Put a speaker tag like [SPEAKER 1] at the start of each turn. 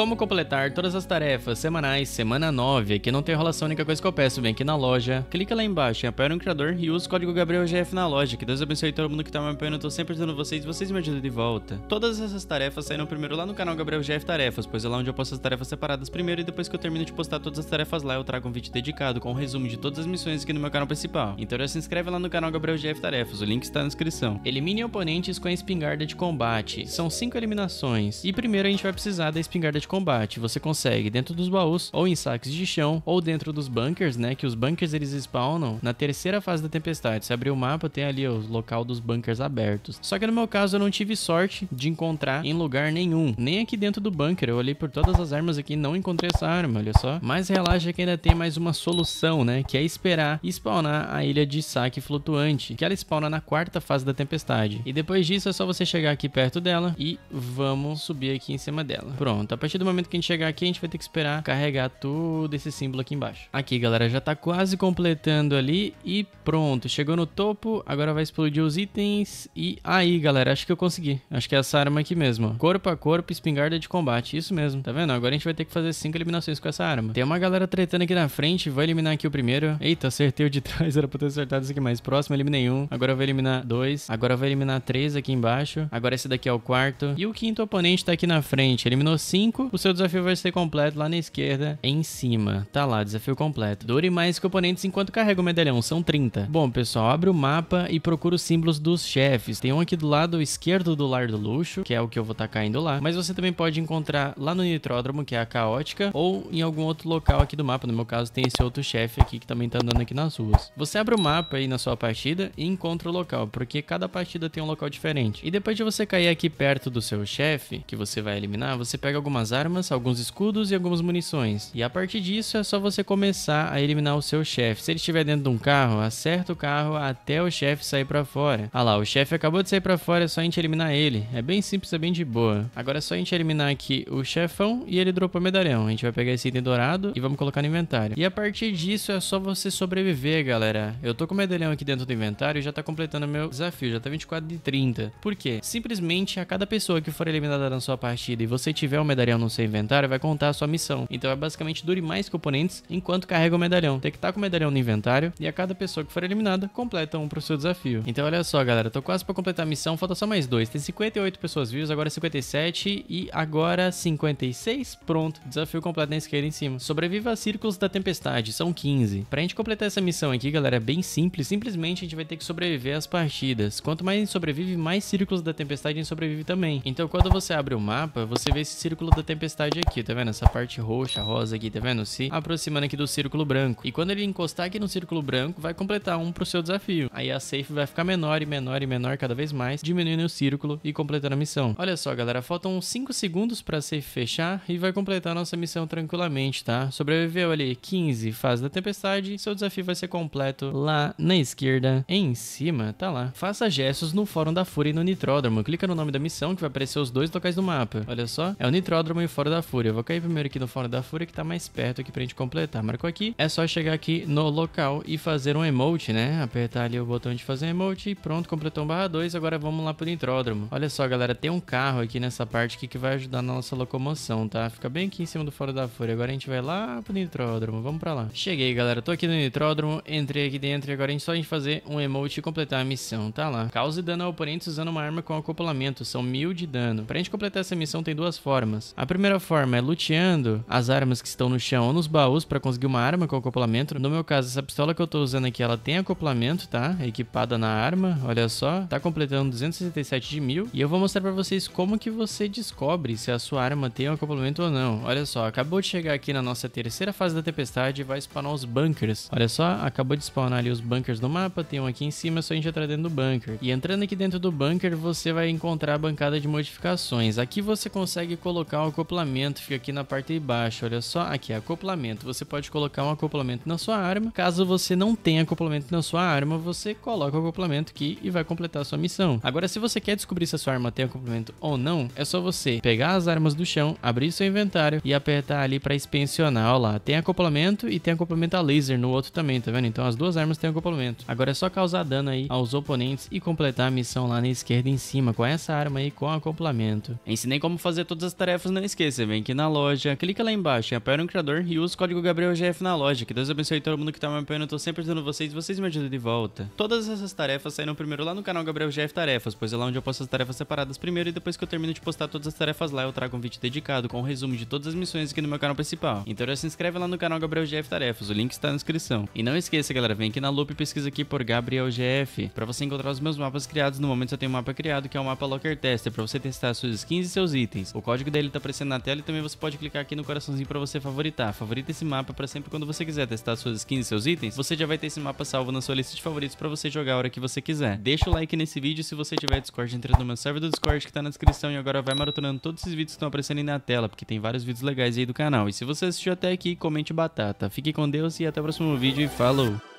[SPEAKER 1] Como completar todas as tarefas semanais, semana 9, que não tem enrolação, a única coisa que eu peço, vem aqui na loja, clica lá embaixo em apoiar um criador e usa o código GabrielGF na loja, que Deus abençoe todo mundo que tá me apoiando, eu tô sempre ajudando vocês, vocês me ajudam de volta. Todas essas tarefas saíram primeiro lá no canal GabrielGF Tarefas, pois é lá onde eu posto as tarefas separadas primeiro e depois que eu termino de postar todas as tarefas lá, eu trago um vídeo dedicado com um resumo de todas as missões aqui no meu canal principal. Então já se inscreve lá no canal GabrielGF Tarefas, o link está na descrição. Elimine oponentes com a espingarda de combate, são 5 eliminações, e primeiro a gente vai precisar da espingarda de combate você consegue dentro dos baús, ou em saques de chão, ou dentro dos bunkers, né? Que os bunkers eles spawnam na terceira fase da tempestade. Se abrir o mapa, tem ali o local dos bunkers abertos. Só que no meu caso eu não tive sorte de encontrar em lugar nenhum, nem aqui dentro do bunker. Eu olhei por todas as armas aqui e não encontrei essa arma, olha só. Mas relaxa que ainda tem mais uma solução, né? Que é esperar spawnar a ilha de saque flutuante, que ela spawna na quarta fase da tempestade. E depois disso é só você chegar aqui perto dela e vamos subir aqui em cima dela. Pronto, a partir do momento que a gente chegar aqui, a gente vai ter que esperar carregar tudo esse símbolo aqui embaixo. Aqui, galera, já tá quase completando ali e pronto. Chegou no topo, agora vai explodir os itens e aí, galera, acho que eu consegui. Acho que é essa arma aqui mesmo, Corpo a corpo, espingarda de combate. Isso mesmo, tá vendo? Agora a gente vai ter que fazer cinco eliminações com essa arma. Tem uma galera tretando aqui na frente, vou eliminar aqui o primeiro. Eita, acertei o de trás, era pra ter acertado isso aqui mais próximo, eliminei um. Agora eu vou eliminar dois, agora eu vou eliminar três aqui embaixo. Agora esse daqui é o quarto. E o quinto oponente tá aqui na frente, eliminou cinco 5. O seu desafio vai ser completo lá na esquerda, em cima. Tá lá, desafio completo. Dure mais componentes enquanto carrega o medalhão, são 30. Bom, pessoal, abre o mapa e procura os símbolos dos chefes. Tem um aqui do lado esquerdo do Lar do Luxo, que é o que eu vou estar tá caindo lá. Mas você também pode encontrar lá no Nitródromo, que é a Caótica, ou em algum outro local aqui do mapa. No meu caso, tem esse outro chefe aqui que também tá andando aqui nas ruas. Você abre o mapa aí na sua partida e encontra o local, porque cada partida tem um local diferente. E depois de você cair aqui perto do seu chefe, que você vai eliminar, você pega algumas algumas armas, alguns escudos e algumas munições. E a partir disso é só você começar a eliminar o seu chefe. Se ele estiver dentro de um carro, acerta o carro até o chefe sair para fora. Ah lá, o chefe acabou de sair para fora, é só a gente eliminar ele. É bem simples, é bem de boa. Agora é só a gente eliminar aqui o chefão e ele dropa medalhão. A gente vai pegar esse item dourado e vamos colocar no inventário. E a partir disso é só você sobreviver, galera. Eu tô com o medalhão aqui dentro do inventário e já tá completando meu desafio, já tá 24 de 30. Por quê? Simplesmente a cada pessoa que for eliminada na sua partida e você tiver o um medalhão no seu inventário vai contar a sua missão. Então é basicamente dure mais componentes enquanto carrega o medalhão. Tem que estar tá com o medalhão no inventário e a cada pessoa que for eliminada completa um pro seu desafio. Então olha só, galera, tô quase para completar a missão, falta só mais dois. Tem 58 pessoas vivas, agora 57 é e agora 56. Pronto, desafio completo na esquerda em cima. Sobreviva a círculos da tempestade, são 15. Pra gente completar essa missão aqui, galera, é bem simples, simplesmente a gente vai ter que sobreviver às partidas. Quanto mais a gente sobrevive, mais círculos da tempestade a gente sobrevive também. Então quando você abre o mapa, você vê esse círculo da tempestade tempestade aqui, tá vendo? Essa parte roxa, rosa aqui, tá vendo? Se aproximando aqui do círculo branco. E quando ele encostar aqui no círculo branco, vai completar um pro seu desafio. Aí a safe vai ficar menor e menor e menor cada vez mais, diminuindo o círculo e completando a missão. Olha só, galera, faltam 5 segundos pra safe fechar e vai completar a nossa missão tranquilamente, tá? Sobreviveu ali 15 fase da tempestade, seu desafio vai ser completo lá na esquerda, em cima, tá lá. Faça gestos no fórum da Fúria e no Nitródromo. Clica no nome da missão que vai aparecer os dois locais do mapa. Olha só, é o Nitródromo tamanho Fora da Fúria. Vou cair primeiro aqui no Fora da Fúria, que tá mais perto aqui pra gente completar. Marcou aqui, é só chegar aqui no local e fazer um emote, né? Apertar ali o botão de fazer emote e pronto, completou um barra 2. Agora vamos lá pro nitródromo. Olha só, galera, tem um carro aqui nessa parte aqui que vai ajudar na nossa locomoção, tá? Fica bem aqui em cima do Fora da Fúria. Agora a gente vai lá pro nitródromo, vamos pra lá. Cheguei, galera, tô aqui no nitródromo, entrei aqui dentro e agora a gente só a gente fazer um emote e completar a missão, tá lá. Cause dano ao oponente usando uma arma com acoplamento, são mil de dano. Pra gente completar essa missão tem duas formas. A primeira forma é luteando as armas que estão no chão ou nos baús para conseguir uma arma com acoplamento. No meu caso, essa pistola que eu estou usando aqui, ela tem acoplamento, tá? equipada na arma, olha só. Tá completando 267 de mil. E eu vou mostrar para vocês como que você descobre se a sua arma tem um acoplamento ou não. Olha só, acabou de chegar aqui na nossa terceira fase da tempestade e vai spawnar os bunkers. Olha só, acabou de spawnar ali os bunkers no mapa, tem um aqui em cima, é só a gente entrar dentro do bunker. E entrando aqui dentro do bunker, você vai encontrar a bancada de modificações. Aqui você consegue colocar o acoplamento fica aqui na parte de baixo, olha só, aqui é acoplamento. Você pode colocar um acoplamento na sua arma. Caso você não tenha acoplamento na sua arma, você coloca o acoplamento aqui e vai completar a sua missão. Agora, se você quer descobrir se a sua arma tem acoplamento ou não, é só você pegar as armas do chão, abrir seu inventário e apertar ali para inspecionar. Olha lá, tem acoplamento e tem acoplamento a laser no outro também, tá vendo? Então as duas armas têm acoplamento. Agora é só causar dano aí aos oponentes e completar a missão lá na esquerda em cima com essa arma aí com acoplamento. ensinei como fazer todas as tarefas na esqueça, vem aqui na loja, clica lá embaixo em apoiar um criador e usa o código GabrielGF na loja. Que Deus abençoe todo mundo que tá me apoiando, eu tô sempre ajudando vocês e vocês me ajudam de volta. Todas essas tarefas saíram primeiro lá no canal GabrielGF Tarefas, pois é lá onde eu posto as tarefas separadas primeiro e depois que eu termino de postar todas as tarefas lá eu trago um vídeo dedicado com um resumo de todas as missões aqui no meu canal principal. Então já se inscreve lá no canal GabrielGF Tarefas, o link está na descrição. E não esqueça galera, vem aqui na loop e pesquisa aqui por GabrielGF pra você encontrar os meus mapas criados. No momento eu tenho um mapa criado que é o mapa Locker Tester pra você testar suas skins e seus itens. O código dele tá aparecendo na tela e também você pode clicar aqui no coraçãozinho para você favoritar. Favorita esse mapa para sempre quando você quiser testar suas skins e seus itens. Você já vai ter esse mapa salvo na sua lista de favoritos para você jogar a hora que você quiser. Deixa o like nesse vídeo se você tiver Discord, entra no meu server do Discord que tá na descrição e agora vai maratonando todos esses vídeos que estão aparecendo aí na tela, porque tem vários vídeos legais aí do canal. E se você assistiu até aqui, comente batata. Fique com Deus e até o próximo vídeo e falou!